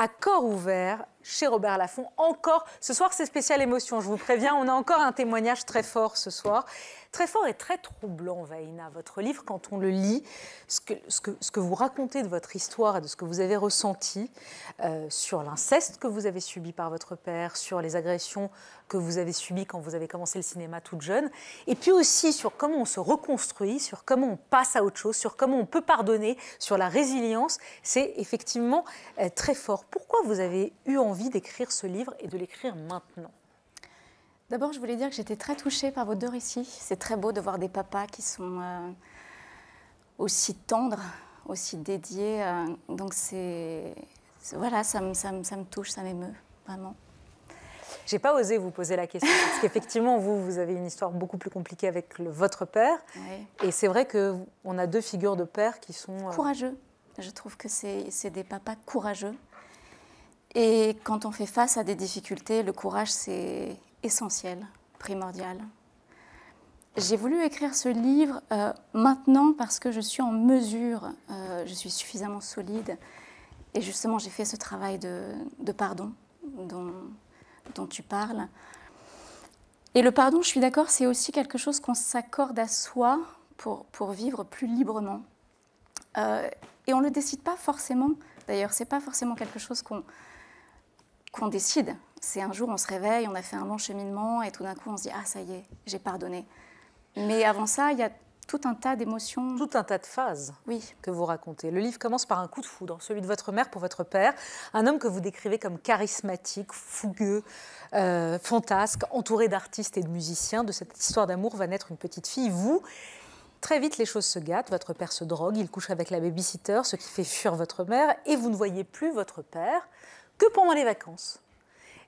à corps ouvert chez Robert Laffont. Encore, ce soir, c'est spécial émotion, je vous préviens. On a encore un témoignage très fort ce soir. Très fort et très troublant, vaina votre livre, quand on le lit, ce que, vous racontez de votre histoire et de ce que vous avez ressenti euh, sur l'inceste que vous avez subi par votre père, sur les agressions que vous avez subies quand vous avez commencé le cinéma toute jeune, et puis aussi sur comment on se reconstruit, sur comment on passe à autre chose, sur comment on peut pardonner, sur la résilience, c'est effectivement euh, très fort. Pourquoi vous avez eu envie d'écrire ce livre et de l'écrire maintenant D'abord, je voulais dire que j'étais très touchée par vos deux récits. C'est très beau de voir des papas qui sont euh, aussi tendres, aussi dédiés. Euh, donc, c'est. Voilà, ça me, ça, me, ça me touche, ça m'émeut, vraiment. J'ai pas osé vous poser la question parce qu'effectivement, vous, vous avez une histoire beaucoup plus compliquée avec votre père. Et c'est vrai que on a deux figures de père qui sont euh, courageux. Je trouve que c'est des papas courageux et quand on fait face à des difficultés, le courage, c'est essentiel, primordial. J'ai voulu écrire ce livre euh, maintenant parce que je suis en mesure, euh, je suis suffisamment solide. Et justement, j'ai fait ce travail de, pardon dont, tu parles. Et le pardon, je suis d'accord, c'est aussi quelque chose qu'on s'accorde à soi pour, pour vivre plus librement. Euh, et on ne le décide pas forcément. D'ailleurs, c'est pas forcément quelque chose qu'on qu'on décide. C'est un jour, on se réveille, on a fait un long cheminement et tout d'un coup, on se dit Ah, ça y est, j'ai pardonné. Mais avant ça, il y a tout un tas d'émotions. Tout un tas de phases oui. que vous racontez. Le livre commence par un coup de foudre, hein, celui de votre mère pour votre père, un homme que vous décrivez comme charismatique, fougueux, euh, fantasque, entouré d'artistes et de musiciens. De cette histoire d'amour va naître une petite fille. Vous, Très vite, les choses se gâtent. Votre père se drogue, il couche avec la babysitter, ce qui fait fuir votre mère, et vous ne voyez plus votre père que pendant les vacances.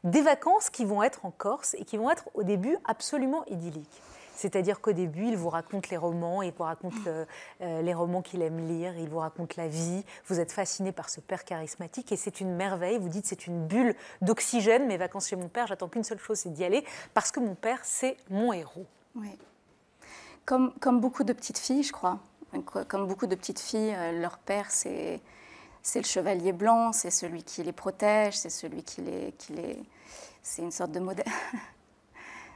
Des vacances qui vont être en Corse et qui vont être au début absolument idylliques. C'est-à-dire qu'au début, il vous raconte les romans, il vous raconte mm. euh, euh, les romans qu'il aime lire, il vous raconte la vie. Vous êtes fasciné par ce père charismatique et c'est une merveille. Vous dites c'est une bulle d'oxygène. Mes vacances chez mon père, j'attends qu'une seule chose, c'est d'y aller parce que mon père, c'est mon héros. Oui. Comme, comme beaucoup de petites filles, je crois. Comme beaucoup de petites filles, euh, leur père, c'est c'est le chevalier blanc, c'est celui qui les protège, c'est celui qui les, qui les... c'est une sorte de modèle.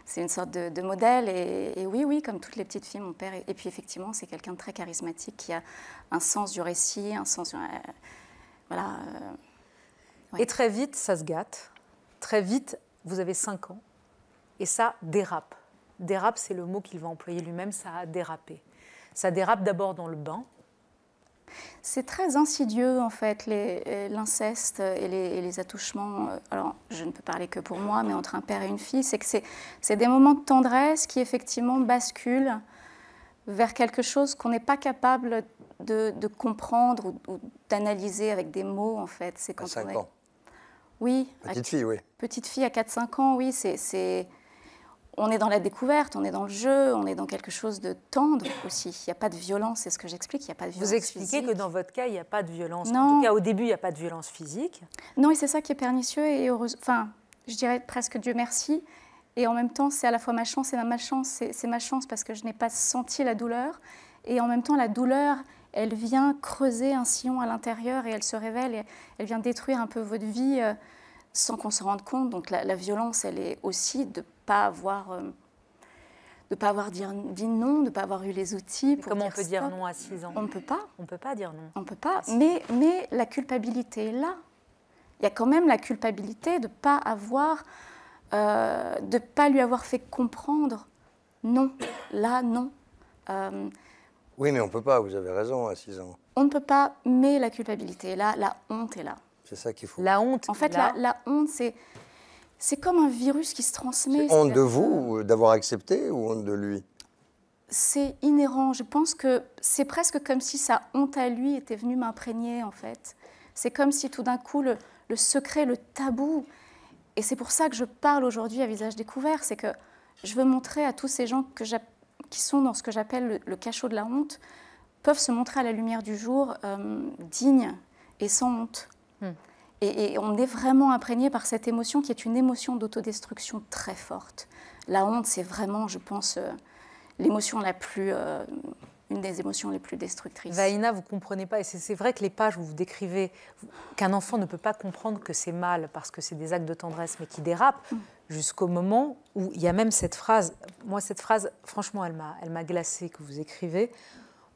c'est une sorte de, modèle et, oui, oui, comme toutes les petites filles, mon père. Et, puis effectivement, c'est quelqu'un de très charismatique qui a un sens du récit, un sens, euh, voilà. Euh, et très vite, ça se gâte. Très vite, vous avez 5 ans et ça dérape. Dérape, c'est le mot qu'il va employer lui-même. Ça a dérapé. Ça dérape d'abord dans le bain, c'est très insidieux en fait, euh, l'inceste et, les, attouchements. Alors, je ne peux parler que pour moi, mais entre un père et une fille, c'est que c'est des moments de tendresse qui effectivement basculent vers quelque chose qu'on n'est pas capable de, comprendre ou, d'analyser avec des mots en fait. C'est quand à 5 ans. Oui. Petite fille, oui. Petite fille à 4-5 ans, oui, c'est on est dans la découverte, on est dans le jeu, on est dans quelque chose de tendre aussi. Il n'y a pas de violence, c'est ce que j'explique, il n'y a pas de violence Vous expliquez que dans votre cas, il n'y a pas de violence. En tout cas, au début, il n'y a pas de violence physique. Non, et c'est ça qui est pernicieux et heureuse. Enfin, je dirais presque Dieu merci. Et en même temps, c'est à la fois ma chance et ma malchance. C'est ma chance parce que je n'ai pas senti la douleur. Et en même temps, la douleur, elle vient creuser un sillon à l'intérieur et elle se révèle. Et elle vient détruire un peu votre vie. Euh, sans qu'on se rende compte. Donc la, violence, elle est aussi de ne pas avoir... Euh, pas avoir dit, non, de ne pas avoir eu les outils. Pour comment on peut dire non à 6 ans On ne peut pas. On ne peut pas dire non. On ne peut pas. Ah, mais, mais la culpabilité est là. Il y a quand même la culpabilité de ne pas avoir, euh, de pas lui avoir fait comprendre non, là, non. Euh, oui, mais on ne peut pas, vous avez raison, à 6 ans. On ne peut pas, mais la culpabilité est là, la honte est là. C'est ça qu'il faut. La honte. En fait, la, honte, c'est. C'est comme un virus qui se transmet. honte de vous d'avoir accepté ou honte de lui C'est inhérent. Je pense que c'est presque comme si sa honte à lui était venue m'imprégner, en fait. C'est comme si tout d'un coup, le, secret, le tabou. Et c'est pour ça que je parle aujourd'hui à visage découvert. C'est que je veux montrer à tous ces gens que qui sont dans ce que j'appelle le, cachot de la honte, peuvent se montrer à la lumière du jour euh, dignes et sans honte. Et, on est vraiment imprégné par cette émotion qui est une émotion d'autodestruction très forte. La honte, c'est vraiment, je pense, euh, l'émotion la plus... Euh, une des émotions les plus destructrices. Vaïna, vous comprenez pas, et c'est vrai que les pages où vous décrivez qu'un enfant ne peut pas comprendre que c'est mal parce que c'est des actes de tendresse, mais qui dérapent, mm. jusqu'au moment où il y a même cette phrase. Moi, cette phrase, franchement, elle m'a, elle m'a glacée que vous écrivez.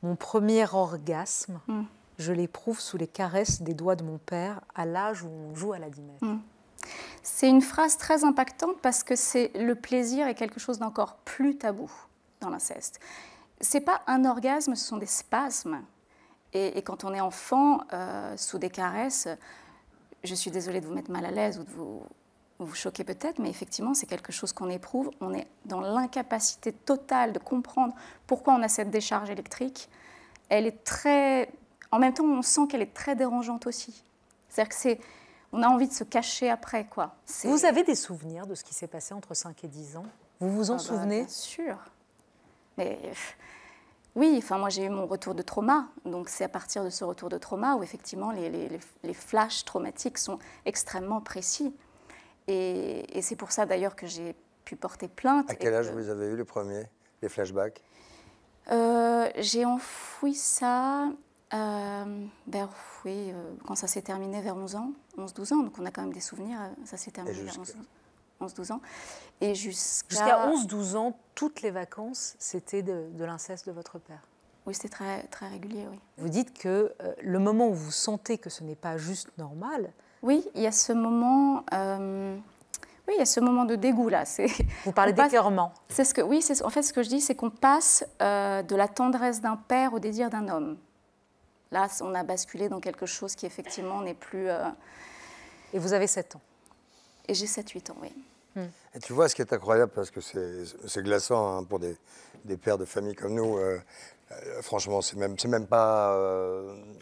Mon premier orgasme. Mm je l'éprouve sous les caresses des doigts de mon père à l'âge où on joue à la dîner. Mm. C'est une phrase très impactante parce que c'est le plaisir est quelque chose d'encore plus tabou dans l'inceste. C'est pas un orgasme, ce sont des spasmes. Et, quand on est enfant, euh, sous des caresses, je suis désolée de vous mettre mal à l'aise ou de vous, vous choquer peut-être, mais effectivement, c'est quelque chose qu'on éprouve. On est dans l'incapacité totale de comprendre pourquoi on a cette décharge électrique. Elle est très en même temps, on sent qu'elle est très dérangeante aussi. C'est-à-dire que c'est, on a envie de se cacher après, quoi. Vous avez des souvenirs de ce qui s'est passé entre 5 et 10 ans Vous vous en ah bah, souvenez Bien sûr. Mais oui, enfin moi j'ai eu mon retour de trauma, donc c'est à partir de ce retour de trauma où effectivement les, flashs traumatiques sont extrêmement précis. Et, c'est pour ça d'ailleurs que j'ai pu porter plainte. À quel âge vous avez eu les premiers les flashbacks euh, J'ai enfoui ça euh, ben, oui, euh, quand ça s'est terminé vers 11 ans, 11-12 ans, donc on a quand même des souvenirs, euh, ça s'est terminé vers 11-12 ans. Et jusqu'à... 11-12 ans, toutes les vacances, c'était de, l'inceste de votre père Oui, c'était très, très régulier, oui. Vous dites que le moment où vous sentez que ce n'est pas juste normal... Oui, il y a ce moment... Oui, il y a ce moment de dégoût là. Vous parlez d'écœurement. C'est ce que oui, en fait ce que je dis, c'est qu'on passe de la tendresse d'un père au désir d'un homme. Là, on a basculé dans quelque chose qui, effectivement, n'est plus. Euh, et vous avez 7 ans Et j'ai 7-8 ans, oui. Hmm. Et tu vois, ce qui est incroyable, parce que c'est glaçant hein, pour des, pères de famille comme nous, euh, euh, franchement, c'est même, même pas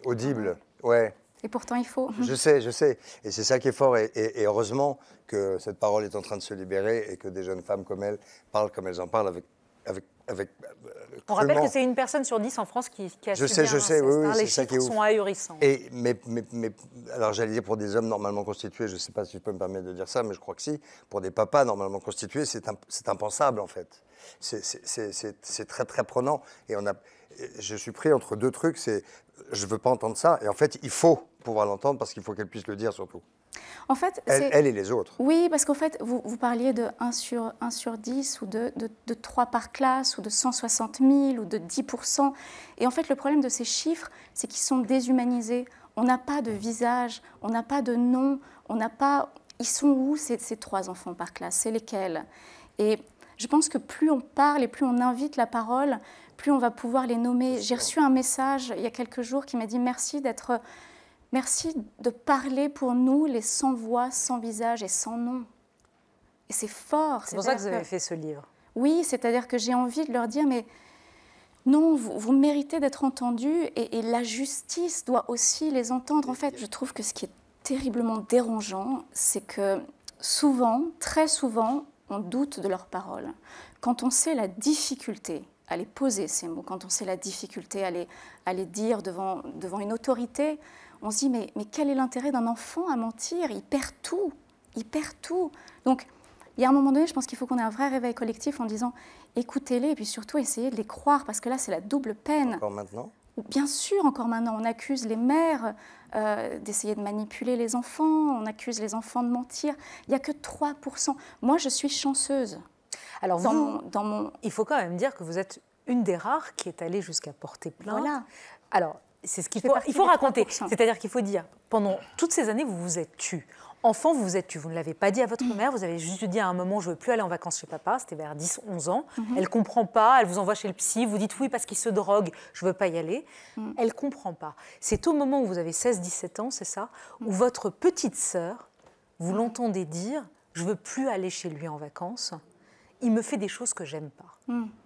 audible. Ouais. Et pourtant, il faut. Je sais, je sais. Et c'est ça qui est fort. Et, et heureusement que cette parole est en train de se libérer et que des jeunes femmes comme elle parlent comme elles en parlent avec avec on rappelle que c'est une personne sur dix en France qui, qui a je sais, je sais, oui, hein, Les chiffres sont ahurissants. Et, mais, alors j'allais dire pour des hommes normalement constitués, je ne sais pas si je peux me permettre de dire ça, mais je crois que si. Pour des papas normalement constitués, c'est impensable en fait. C'est très très prenant. Et on a, je suis pris entre deux trucs, c'est je ne veux pas entendre ça, et en fait il faut pouvoir l'entendre parce qu'il faut qu'elle puisse le dire surtout. En fait, elle, elle et les autres. Oui, parce qu'en fait, vous, parliez de 1 sur, sur 10 ou de, de, 3 par classe ou de 160 000 ou de 10 Et en fait, le problème de ces chiffres, c'est qu'ils sont déshumanisés. On n'a pas de visage, on n'a pas de nom, on n'a pas. Ils sont où ces, ces trois enfants par classe C'est lesquels Et je pense que plus on parle et plus on invite la parole, plus on va pouvoir les nommer. J'ai reçu un message il y a quelques jours qui m'a dit merci d'être Merci de parler pour nous les sans voix, sans visage et sans nom. Et c'est fort. C'est pour ça que vous avez fait ce livre. Oui, c'est-à-dire que j'ai envie de leur dire, mais non, vous, méritez d'être entendus et, la justice doit aussi les entendre. En fait, je trouve que ce qui est terriblement dérangeant, c'est que souvent, très souvent, on doute de leurs paroles. Quand on sait la difficulté à les poser, ces mots, quand on sait la difficulté à les, à les dire devant, devant une autorité, on se dit mais, mais quel est l'intérêt d'un enfant à mentir Il perd tout, il perd tout. Donc il y a un moment donné, je pense qu'il faut qu'on ait un vrai réveil collectif en disant écoutez-les et puis surtout essayez de les croire parce que là c'est la double peine. Encore maintenant Bien sûr, encore maintenant, on accuse les mères euh, d'essayer de manipuler les enfants, on accuse les enfants de mentir. Il n'y a que 3%. Moi, je suis chanceuse. Alors, vous, dans mon... il faut quand même dire que vous êtes une des rares qui est allée jusqu'à porter plainte. Voilà. Alors, c'est ce qu'il faut, il faut raconter. C'est-à-dire qu'il faut dire, pendant toutes ces années, vous vous êtes tu. Enfant, vous vous êtes tu. Vous ne l'avez pas dit à votre mère, vous avez juste dit à un moment, je ne veux plus aller en vacances chez papa, c'était vers 10, 11 ans. Mhm. Elle ne comprend pas, elle vous envoie chez le psy, vous dites oui parce qu'il se drogue, je ne veux pas y aller. Mhm. Elle ne comprend pas. C'est au moment où vous avez 16, 17 ans, c'est ça, où mhm. votre petite sœur, vous l'entendez dire, je ne veux plus aller chez lui en vacances, il me fait des choses que j'aime pas.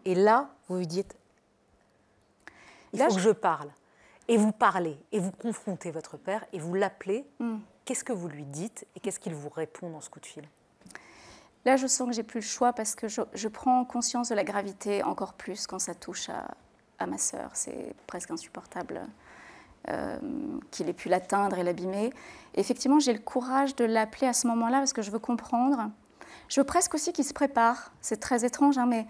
Et là, vous lui dites, il là, faut que je parle et vous parlez, et vous confrontez votre père, et vous l'appelez, hmm. qu'est-ce que vous lui dites et qu'est-ce qu'il vous répond dans ce coup de fil Là, je sens que j'ai plus le choix parce que je, prends conscience de la gravité encore plus quand ça touche à, ma sœur. C'est presque insupportable euh, qu'il ait pu l'atteindre et l'abîmer. Effectivement, j'ai le courage de l'appeler à ce moment-là parce que je veux comprendre. Je veux presque aussi qu'il se prépare. C'est très étrange, hein, mais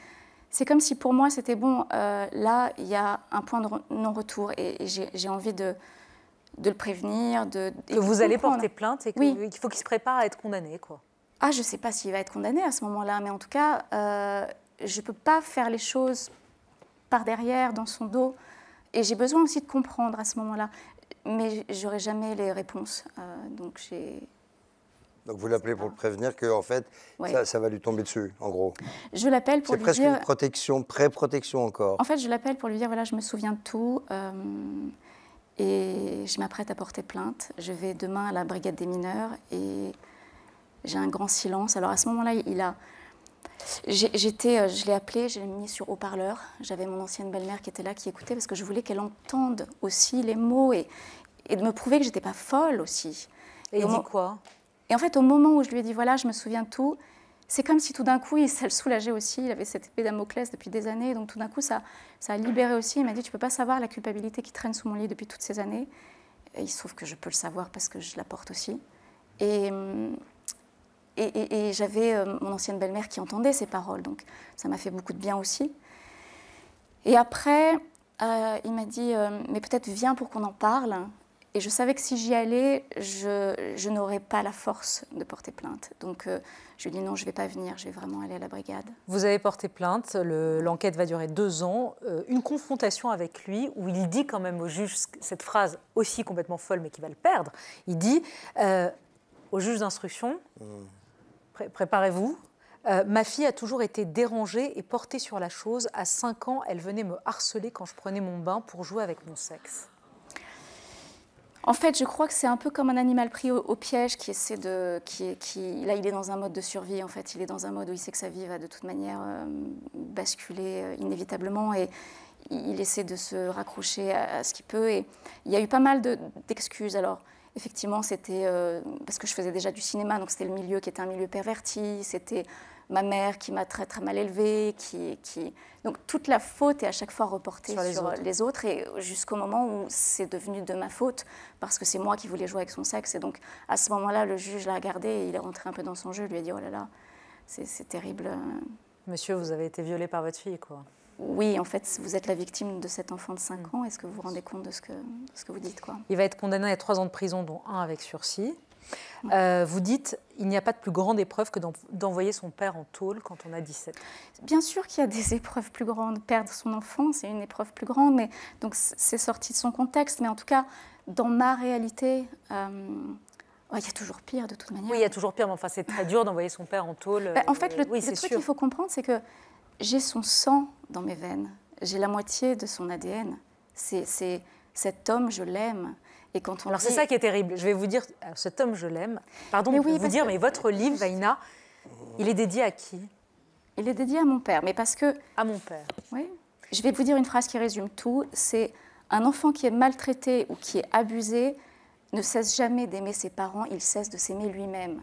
c'est comme si pour moi c'était bon, euh, là il y a un point de non-retour et, j'ai envie de, de le prévenir. De, que vous allez porter plainte et qu'il faut qu'il se prépare à être condamné. quoi. Ah, je ne sais pas s'il va être condamné à ce moment-là, mais en tout cas, euh, je ne peux pas faire les choses par derrière, dans son dos. Et j'ai besoin aussi de comprendre à ce moment-là. Mais j'aurai jamais les réponses. Euh, donc j'ai donc vous l'appelez pour le prévenir que en fait ça, va lui tomber dessus, en gros. Je l'appelle pour lui dire. C'est presque une protection, pré-protection encore. En fait, je l'appelle pour lui dire voilà, je me souviens de tout euh, et je m'apprête à porter plainte. Je vais demain à la brigade des mineurs et j'ai un grand silence. Alors à ce moment-là, il a. J'étais, euh, je l'ai appelé, je l'ai mis sur haut-parleur. J'avais mon ancienne belle-mère qui était là, qui écoutait, parce que je voulais qu'elle entende aussi les mots et, et de me prouver que j'étais pas folle aussi. Et, et il dit quoi et en fait, au moment où je lui ai dit, voilà, je me souviens de tout, c'est comme si tout d'un coup, il ça le soulageait aussi. Il avait cette épée Damoclès depuis des années, donc tout d'un coup, ça, a libéré aussi. Il m'a dit, tu ne peux pas savoir la culpabilité qui traîne sous mon lit depuis toutes ces années. il se trouve que je peux le savoir parce que je la porte aussi. Et, hum, et, j'avais hum, mon ancienne belle-mère qui entendait ces paroles, donc ça m'a fait beaucoup de bien aussi. Et après, euh, il m'a dit, hum, mais peut-être viens pour qu'on en parle. Et je savais que si j'y allais, je, n'aurais pas la force de porter plainte. Donc euh, je lui ai dit non, je ne vais pas venir, je vais vraiment aller à la brigade. Vous avez porté plainte, l'enquête va durer deux ans. Euh, une confrontation avec lui où il dit quand même au juge cette phrase aussi complètement folle mais qui va le perdre. Il dit euh, au juge d'instruction, hmm. préparez-vous, ma fille a toujours été dérangée et portée sur la chose. À cinq ans, elle venait me harceler quand je prenais mon bain pour jouer avec mon sexe. En fait, je crois que c'est un peu comme un animal pris au, piège qui essaie de. Qui, qui, là, il est dans un mode de survie, en fait. Il est dans un mode où il sait que sa vie va de toute manière euh, basculer euh, inévitablement et il essaie de se raccrocher à, ce qu'il peut. Et il y a eu pas mal d'excuses. Alors, effectivement, c'était. Euh, parce que je faisais déjà du cinéma, donc c'était le milieu qui était un milieu perverti, c'était ma mère qui m'a très très mal élevée, qui, qui... Donc toute la faute est à chaque fois reportée sur euh, les, autres. et jusqu'au moment où c'est devenu de ma faute parce que c'est moi qui voulais jouer avec son sexe. Et donc à ce moment-là, le juge l'a regardé et il est rentré un peu dans son jeu, lui a dit oh là là, c'est terrible. Euh. Monsieur, vous avez été violé par votre fille, quoi. Oui, en fait, vous êtes la victime de cet enfant de 5 mm. ans. Est-ce que vous vous rendez compte de ce que, ce que vous dites quoi Il va être condamné à 3 ans de prison, dont un avec sursis. Euh, vous dites, il n'y a pas de plus grande épreuve que d'envoyer son père en tôle quand on a 17 ans. Bien sûr qu'il y a des épreuves plus grandes. Perdre son enfant, c'est une épreuve plus grande, mais donc c'est sorti de son contexte. Mais en tout cas, dans ma réalité, euh, il y a toujours pire de toute manière. Oui, il y a toujours pire, mais enfin, c'est très dur d'envoyer son père en tôle. Bah, en fait, euh, le, truc qu'il faut comprendre, c'est que j'ai son sang dans mes veines. J'ai la moitié de son ADN. C'est cet homme, je l'aime alors c'est ça qui est terrible. Je vais vous dire, euh, cet homme je l'aime. Pardon de vous dire, mais votre livre, Vaina, il est dédié à qui Il est dédié à mon père, mais parce que... À mon père. Oui. Je vais vous dire une phrase qui résume tout. C'est un enfant qui est maltraité ou qui est abusé ne cesse jamais d'aimer ses parents, il cesse de s'aimer lui-même.